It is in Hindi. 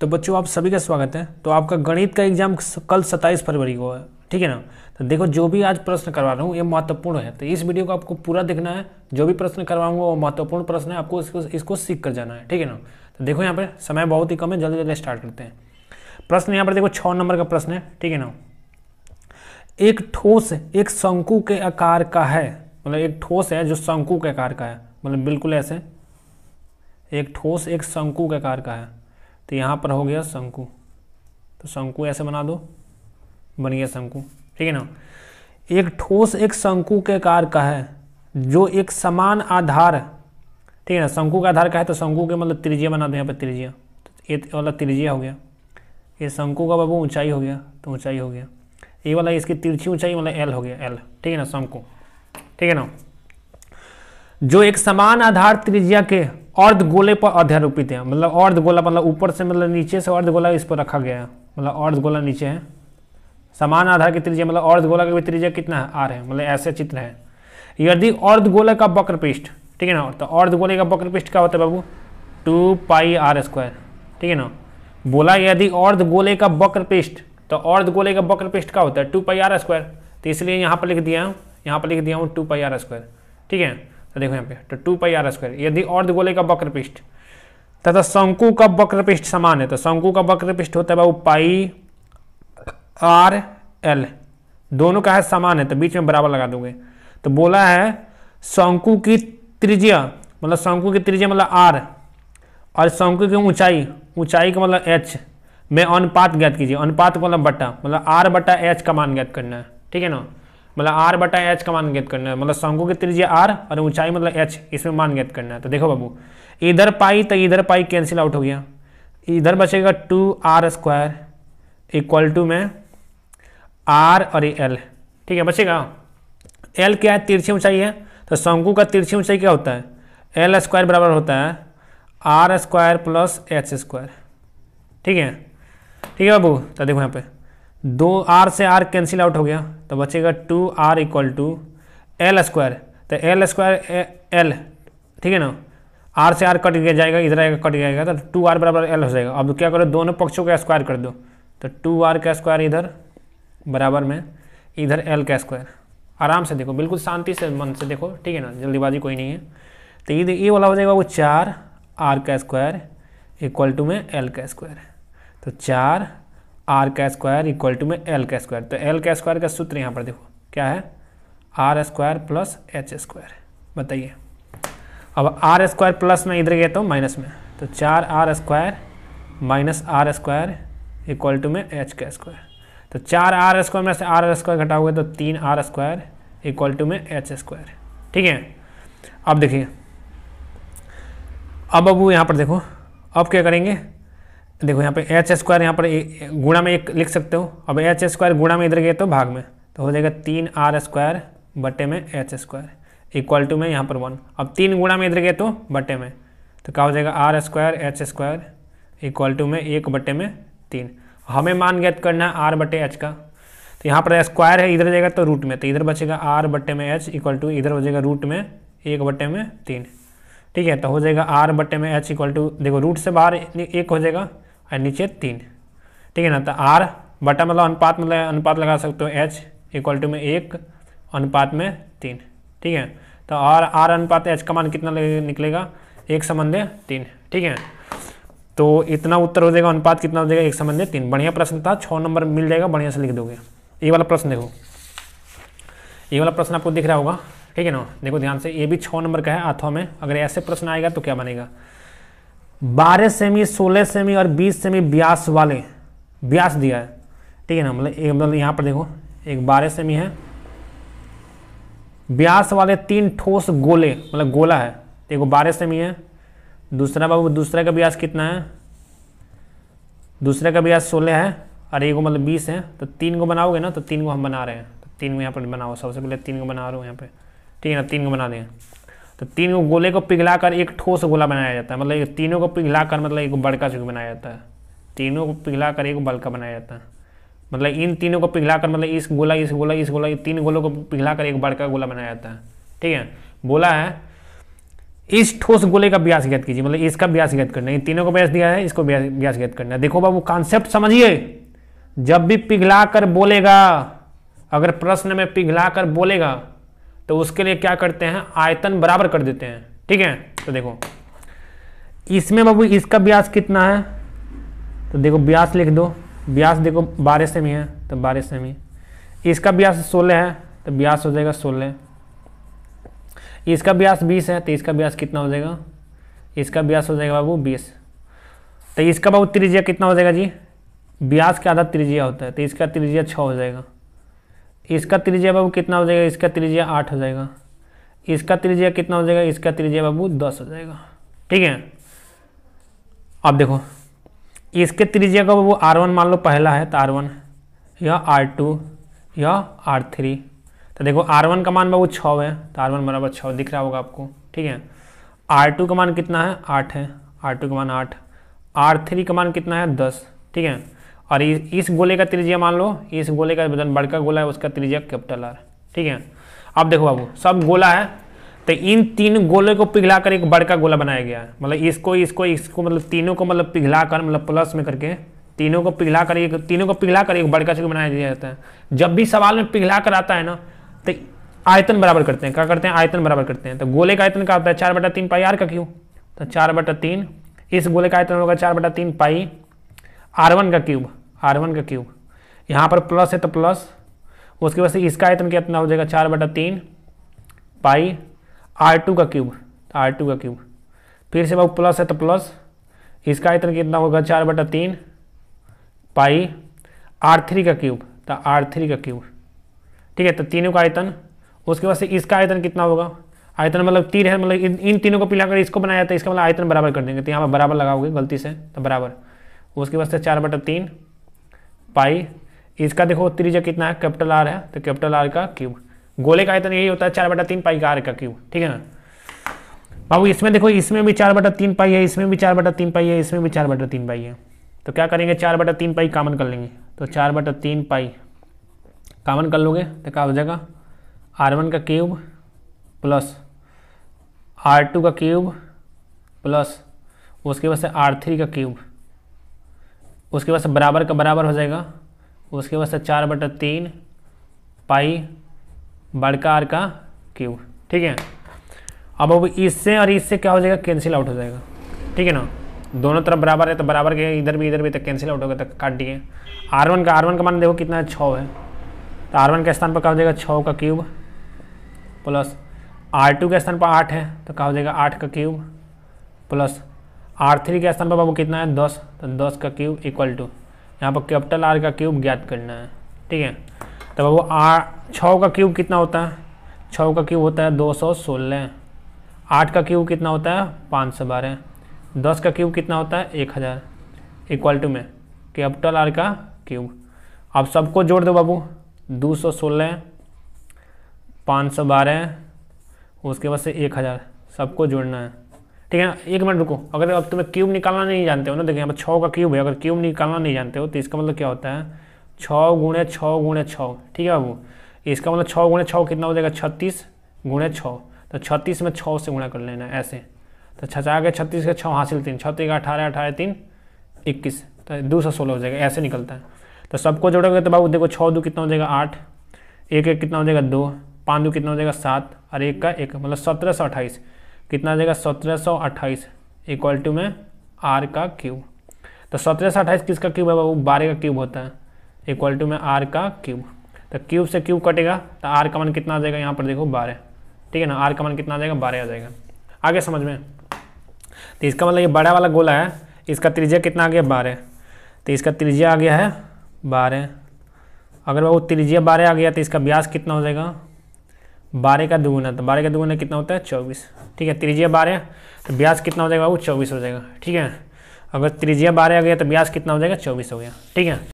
तो बच्चों आप सभी का स्वागत है तो आपका गणित का एग्जाम कल 27 फरवरी को है ठीक है ना तो देखो जो भी आज प्रश्न करवा रहा हूँ ये महत्वपूर्ण है तो इस वीडियो को आपको पूरा देखना है जो भी प्रश्न करवाऊंगा वो महत्वपूर्ण प्रश्न है आपको इसको इसको सीख कर जाना है ठीक है ना तो देखो यहाँ पर समय बहुत ही कम है जल्दी जल्दी स्टार्ट करते हैं प्रश्न यहाँ पर देखो छः नंबर का प्रश्न है ठीक है ना एक ठोस एक शंकु के आकार का है मतलब एक ठोस है जो शंकु के आकार का है मतलब बिल्कुल ऐसे एक ठोस एक शंकु के आकार का है तो यहाँ पर हो गया शंकु तो शंकु ऐसे बना दो बन गया शंकु ठीक है ना एक ठोस एक शंकु के आकार का है जो एक समान आधार ठीक है ना शंकु का आधार का है तो शंकु के मतलब त्रिज्या बना दो यहाँ पर त्रिज्या तो ये वाला त्रिज्या हो गया ये शंकु का बाबू ऊंचाई हो गया तो ऊंचाई हो गया ये वाला इसकी तिरछी ऊंचाई वाला एल हो गया एल ठीक है ना शंकु ठीक है ना जो एक समान आधार त्रिज्या के अर्ध गोले पर अध्यारोपित है मतलब अर्ध गोला मतलब ऊपर से मतलब नीचे से अर्ध गोला इस पर रखा गया है मतलब अर्ध गोला नीचे है समान आधार की त्रिज्या मतलब अर्ध गोला का भी त्रिज्या कितना है आर है मतलब ऐसे चित्र है यदि अर्ध गोले का वक्र पृष्ठ ठीक है ना तो अर्ध गोले का वक्र पृष्ठ क्या होता है बाबू टू पाई आर स्क्वायर ठीक है ना बोला यदि अर्ध गोले का वक्र पृष्ठ तो अर्ध गोले का वक्र पृष्ठ होता है टू पाई आर स्क्वायर तो इसलिए यहाँ पर लिख दिया हूँ यहाँ पर लिख दिया हूँ टू पाई आर स्क्वायर ठीक है तो देखो यहाँ पे तो टू पाई आर स्क्वायर यदि अर्ध गोले का वक्र पृष्ठ तथा शंकु का वक्र पृष्ठ समान है तो शंकु का वक्र पृष्ठ होता है बाबू पाई आर एल दोनों का है समान है तो बीच में बराबर लगा दोगे तो बोला है शंकु की त्रिज्या मतलब शंकु की त्रिज्या मतलब आर और शंकु की ऊंचाई ऊंचाई का मतलब एच में अनुपात ज्ञात कीजिए अनुपात मतलब बट्टा मतलब आर बट्टा एच का मान ज्ञात करना है ठीक है ना मतलब आर बटा एच का मान ज्ञात करना है मतलब शंकु की त्रिज्या आर और ऊंचाई मतलब एच इसमें मान ज्ञात करना है तो देखो बाबू इधर पाई तो इधर पाई कैंसिल आउट हो गया इधर बचेगा two r square equal to में आर और एल ठीक है बचेगा एल क्या है तिरछी ऊंचाई है तो शंकु का तिरछी ऊंचाई क्या होता है एल स्क्वायर बराबर होता है r square plus h square ठीक है ठीक है बाबू तो देखो यहाँ पे दो आर से आर कैंसिल आउट हो गया तो बचेगा two r equal to l square तो एल स्क्वायर एल ठीक है ना आर से आर कट गया जाएगा इधर आएगा कट जाएगा तो टू आर बराबर एल हो जाएगा अब क्या करो दोनों पक्षों का स्क्वायर कर दो तो टू आर का स्क्वायर इधर बराबर में इधर एल का स्क्वायर आराम से देखो बिल्कुल शांति से मन से देखो ठीक है ना जल्दीबाजी कोई नहीं है तो ये ये वाला हो जाएगा वो चार आर का स्क्वायर इक्वल टू में एल का स्क्वायर तो चार आर का स्क्वायर इक्वल टू में एल का स्क्वायर तो एल का स्क्वायर का सूत्र यहाँ पर देखो क्या है r square plus h square बताइए अब आर स्क्वायर प्लस में इधर गया तो माइनस में तो चार r square minus r square equal to में एच का स्क्वायर तो चार आर स्क्वायर में से आर स्क्वायर घटा हुआ तो तीन आर स्क्वायर इक्वल टू में एच स्क्वायर ठीक है अब देखिए अब अब यहाँ पर देखो अब क्या करेंगे देखो यहाँ पे एच स्क्वायर यहाँ पर गुणा में एक लिख सकते हो अब एच स्क्वायर गुणा में इधर गए तो भाग में तो हो जाएगा तीन आर स्क्वायर बटे में एच स्क्वायर इक्वल टू में यहाँ पर वन अब तीन गुणा में इधर गए तो बटे में तो क्या हो जाएगा r square h square equal to में एक बटे में तीन हमें मान ज्ञात करना है आर बटे एच का तो यहाँ पर स्क्वायर है इधर जाएगा तो रूट में तो इधर बचेगा आर बटे में एच इक्वल टू इधर हो जाएगा रूट में एक बटे में तीन ठीक है तो हो जाएगा आर बटे में एच इक्वल टू देखो रूट से बाहर एक हो जाएगा और नीचे तीन ठीक है ना तो आर बटा मतलब अनुपात मतलब अनुपात लगा सकते हो एच इक्वल टू में एक अनुपात में तीन ठीक है तो आर आर अनुपात एच का मान कितना निकलेगा एक संबंध तीन ठीक है तो इतना उत्तर हो जाएगा अनुपात कितना हो जाएगा एक संबंध तीन बढ़िया प्रश्न था छः नंबर मिल जाएगा बढ़िया से लिख दोगे ये वाला प्रश्न देखो ये वाला प्रश्न आपको दिख रहा होगा ठीक है ना देखो ध्यान से ये भी छः नंबर का है अथवा में अगर ऐसे प्रश्न आएगा तो क्या बनेगा बारह सेमी सोलह सेमी और बीस सेमी ब्यास वाले ब्यास दिया है ठीक है ना मतलब एक मतलब यहाँ पर देखो एक बारह सेमी है ब्यास वाले तीन ठोस गोले मतलब गोला है देखो बारह सेमी है दूसरा बाबू दूसरा का ब्यास कितना है दूसरे का ब्यास सोलह है और एक मतलब बीस है तो तीन को बनाओगे ना तो तीन को हम बना रहे हैं तो तीन को यहाँ पर बनाओ सबसे पहले तीन को बना रहे हो यहाँ पर ठीक है ना तीन को बना दें तो तीन को गोले को पिघलाकर एक ठोस गोला बनाया जाता है मतलब तीनों को पिघलाकर मतलब एक बड़का चूक बनाया जाता है तीनों को पिघलाकर एक बड़का बनाया जाता है मतलब इन तीनों को पिघलाकर मतलब इस गोला इस गोला इस गोला तीन गोलों को पिघलाकर एक बड़का गोला बनाया जाता है ठीक है बोला है इस ठोस गोले का ब्यास ज्ञात कीजिए मतलब इसका ब्यास ज्ञात करना है तीनों को ब्यास दिया है इसको ब्यास ज्ञात करना है देखो बाबू कॉन्सेप्ट समझिए जब भी पिघला कर बोलेगा अगर प्रश्न में पिघला कर बोलेगा तो उसके लिए क्या करते हैं आयतन बराबर कर देते हैं ठीक है तो देखो इसमें बाबू इसका ब्यास कितना है तो देखो ब्यास लिख दो ब्यास देखो बारह सेमी है तो बारह सेमी इसका ब्यास सोलह है तो ब्यास हो जाएगा सोलह इसका ब्यास बीस है तो इसका ब्यास कितना हो जाएगा इसका ब्यास हो जाएगा बाबू बीस तो इसका बाबू त्रिज्या कितना हो जाएगा जी ब्यास का आधा त्रिज्या होता है तो इसका त्रिज्या छः हो जाएगा इसका त्रिज्या बाबू कितना हो जाएगा इसका त्रिज्या आठ हो जाएगा इसका त्रिज्या कितना हो जाएगा इसका त्रिज्या बाबू दस हो जाएगा ठीक है अब देखो इसके त्रिज्या का बाबू आर वन मान लो पहला है तो आर वन यह आर टू यह आर थ्री तो देखो आर वन का मान बाबू छ है तो आर वन बराबर छ दिख रहा होगा आपको ठीक है आर टू का मान कितना है आठ है आर टू का मान आठ आर थ्री का मान कितना है दस ठीक है और इस गोले का त्रिज्या मान लो इस गोले का बड़का गोला है उसका त्रिज्या कैपिटल आर ठीक है अब देखो बाबू सब गोला है तो इन तीन गोले को पिघला कर एक बड़का गोला बनाया गया है मतलब इसको इसको इसको मतलब तीनों को मतलब पिघला कर मतलब प्लस में करके तीनों को पिघला कर एक तीनों को पिघला कर एक बड़का चक्र बनाया गया जाता है जब भी सवाल में पिघला कर आता है ना तो आयतन बराबर करते हैं क्या करते हैं आयतन बराबर करते हैं तो गोले का आयतन क्या होता है चार बटा तीन पाई आर का क्यों तो चार बटा तीन इस गोले का आयतन होगा चार बटा तीन पाई आर वन का क्यूब आर वन का क्यूब यहाँ पर प्लस है तो प्लस उसके वजह से इसका आयतन कितना हो जाएगा चार बटा तीन पाई आर टू का क्यूब आर टू का क्यूब फिर से वह प्लस है तो प्लस इसका आयतन कितना होगा चार बटा तीन पाई आर थ्री का क्यूब तो आर थ्री का क्यूब ठीक है तो तीनों का आयतन उसके बाद से इसका आयतन कितना होगा आयतन मतलब तीर है मतलब इन तीनों को पिलाकर इसको बनाया जाता है इसका मतलब आयतन बराबर कर देंगे तो यहाँ पर बराबर लगाओगे गलती से तो बराबर उसके बाद से चार बटा तीन पाई इसका देखो त्रिज्या कितना है कैपिटल आर है तो कैपिटल आर का क्यूब गोले का आयतन यही होता है चार बटा तीन पाई का आर का क्यूब ठीक है ना बाबू इसमें देखो इसमें भी चार बटा तीन पाई है इसमें भी चार बटा तीन पाई है इसमें भी चार बटा तीन पाई है तो क्या करेंगे चार बटा तीन पाई कामन कर लेंगे तो चार बटा तीन पाई कामन कर लोगे तो क्या हो जाएगा आर वन का क्यूब प्लस आर टू का क्यूब प्लस उसके बाद से आर थ्री का क्यूब उसके बाद बराबर का बराबर हो जाएगा उसके बाद चार बटा तीन पाई बड़का आर का क्यूब ठीक है अब अब इससे और इससे क्या हो जाएगा कैंसिल आउट हो जाएगा ठीक है ना दोनों तरफ बराबर है तो बराबर के इधर भी इधर भी तक कैंसिल आउट हो गया तक तो काट दिए आर वन का आर वन का मान देखो कितना है छः है तो आर वन के स्थान पर क्या हो जाएगा छः का क्यूब प्लस आर टू के स्थान पर आठ है तो क्या हो जाएगा आठ का क्यूब प्लस आर थ्री के स्थान पर बाबू कितना है दस तो दस का क्यूब इक्वल टू यहाँ पर कैपिटल आर का क्यूब ज्ञात करना है ठीक है तो बाबू आर छः का क्यूब कितना होता है छः का क्यूब होता है दो सौ सोलह आठ का क्यूब कितना होता है पाँच सौ बारह दस का क्यूब कितना होता है एक हज़ार इक्वल टू में कैपिटल आर का क्यूब आप सबको जोड़ दो बाबू दो सौ सोलह पाँच सौ बारह उसके बाद से एक हज़ार सबको जोड़ना है ठीक है ना एक मिनट रुको अगर अब तुम्हें क्यूब निकालना नहीं जानते हो ना देखिए यहाँ पर छः का क्यूब है अगर क्यूब निकालना नहीं जानते हो तो इसका मतलब क्या होता है छः गुणे छः गुणे छः ठीक है बाबू इसका मतलब छः गुणे छः कितना हो जाएगा छत्तीस गुणे छः तो छत्तीस में छः से गुणा कर लेना ऐसे तो छचा के छत्तीस के छः हासिल तीन छत्तीस तो अठारह अठारह तीन इक्कीस तो दो सौ सोलह हो जाएगा ऐसे निकलता है तो सबको जोड़ोगे तो बाबू देखो छः दो कितना हो जाएगा आठ एक एक कितना हो जाएगा दो पाँच दो कितना हो जाएगा सात और एक का एक मतलब सत्रह सौ अट्ठाईस कितना आ जाएगा सत्रह सौ अट्ठाईस इक्वल टू में आर का क्यूब तो सत्रह सौ अट्ठाईस किसका क्यूब है वो बारह का क्यूब होता है इक्वल टू में आर का क्यूब तो क्यूब से क्यूब कटेगा तो आर का मन कितना आ जाएगा यहाँ पर देखो बारह ठीक है ना आर का मन कितना आ जाएगा बारह आ जाएगा आगे समझ में तो इसका मतलब ये बड़ा वाला गोला है इसका त्रिज्या कितना आ गया बारह तो इसका त्रिज्या आ गया है बारह अगर वो त्रिज्या बारह आ गया तो इसका ब्यास कितना हो जाएगा बारह का दुगुना तो बारह का दुगुना कितना होता है चौबीस ठीक है त्रिजिया बारह तो ब्याज कितना हो जाएगा बाबू चौबीस हो जाएगा ठीक है अगर त्रिजिया बारह आ गया तो ब्याज कितना हो जाएगा चौबीस हो गया ठीक है